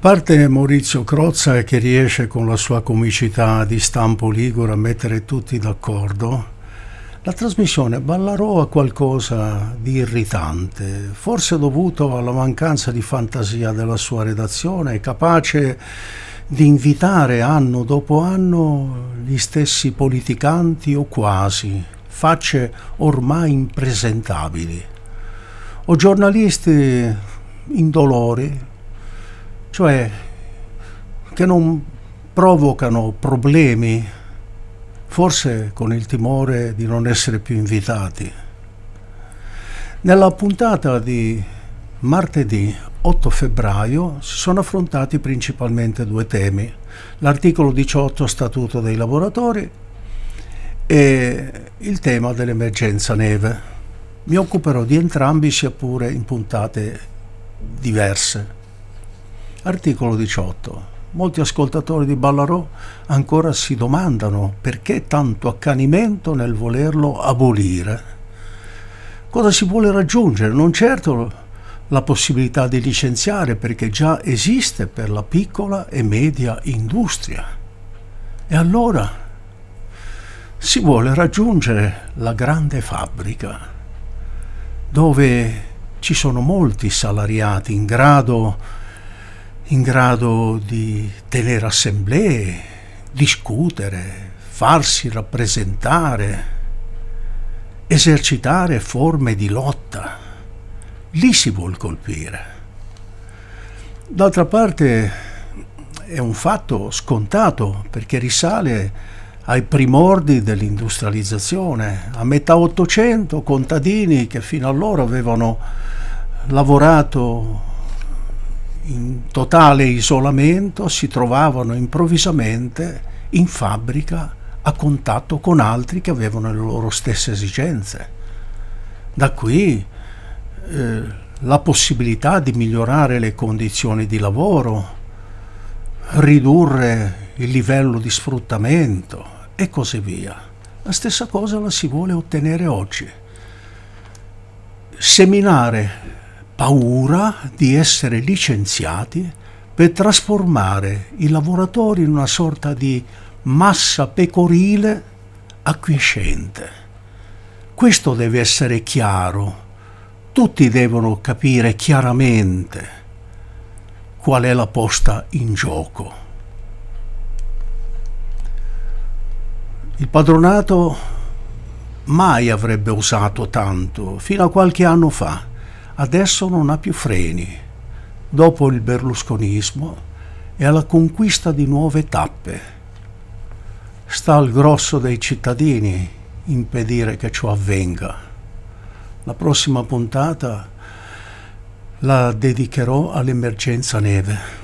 parte Maurizio Crozza che riesce con la sua comicità di stampo ligure a mettere tutti d'accordo, la trasmissione Ballarò ha qualcosa di irritante, forse dovuto alla mancanza di fantasia della sua redazione, capace di invitare anno dopo anno gli stessi politicanti o quasi, facce ormai impresentabili, o giornalisti indolori cioè che non provocano problemi, forse con il timore di non essere più invitati. Nella puntata di martedì 8 febbraio si sono affrontati principalmente due temi, l'articolo 18 Statuto dei lavoratori e il tema dell'emergenza neve. Mi occuperò di entrambi sia pure in puntate diverse. Articolo 18. Molti ascoltatori di Ballarò ancora si domandano perché tanto accanimento nel volerlo abolire. Cosa si vuole raggiungere? Non certo la possibilità di licenziare perché già esiste per la piccola e media industria. E allora si vuole raggiungere la grande fabbrica dove ci sono molti salariati in grado di in grado di tenere assemblee, discutere, farsi rappresentare, esercitare forme di lotta. Lì si vuol colpire. D'altra parte è un fatto scontato perché risale ai primordi dell'industrializzazione. A metà Ottocento contadini che fino allora avevano lavorato in totale isolamento si trovavano improvvisamente in fabbrica a contatto con altri che avevano le loro stesse esigenze. Da qui eh, la possibilità di migliorare le condizioni di lavoro, ridurre il livello di sfruttamento e così via. La stessa cosa la si vuole ottenere oggi. Seminare paura di essere licenziati per trasformare i lavoratori in una sorta di massa pecorile acquiescente. Questo deve essere chiaro, tutti devono capire chiaramente qual è la posta in gioco. Il padronato mai avrebbe usato tanto, fino a qualche anno fa adesso non ha più freni, dopo il berlusconismo e alla conquista di nuove tappe. Sta al grosso dei cittadini impedire che ciò avvenga. La prossima puntata la dedicherò all'emergenza neve.